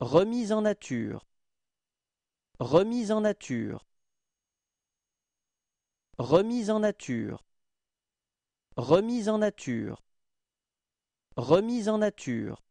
Remise en nature Remise en nature Remise en nature Remise en nature Remise en nature